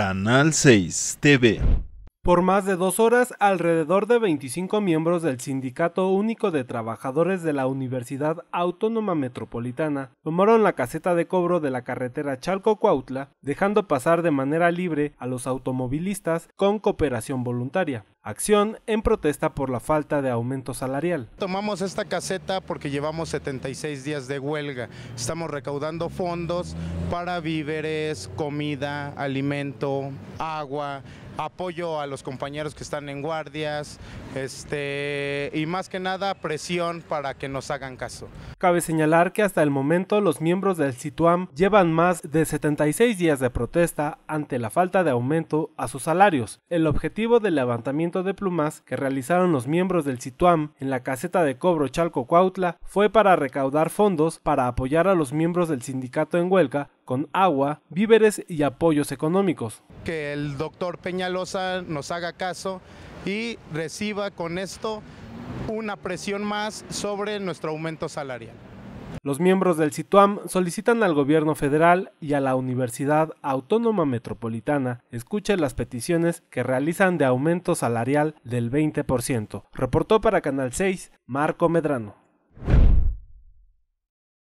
Canal 6 TV. Por más de dos horas, alrededor de 25 miembros del Sindicato Único de Trabajadores de la Universidad Autónoma Metropolitana tomaron la caseta de cobro de la carretera Chalco-Cuautla, dejando pasar de manera libre a los automovilistas con cooperación voluntaria acción en protesta por la falta de aumento salarial. Tomamos esta caseta porque llevamos 76 días de huelga. Estamos recaudando fondos para víveres, comida, alimento, agua, apoyo a los compañeros que están en guardias, este, y más que nada presión para que nos hagan caso. Cabe señalar que hasta el momento los miembros del Situam llevan más de 76 días de protesta ante la falta de aumento a sus salarios. El objetivo del levantamiento de plumas que realizaron los miembros del Situam en la caseta de cobro Chalco Cuautla fue para recaudar fondos para apoyar a los miembros del sindicato en huelga con agua, víveres y apoyos económicos. Que el doctor Peñalosa nos haga caso y reciba con esto una presión más sobre nuestro aumento salarial. Los miembros del SITUAM solicitan al gobierno federal y a la Universidad Autónoma Metropolitana escuchen las peticiones que realizan de aumento salarial del 20%, reportó para Canal 6 Marco Medrano.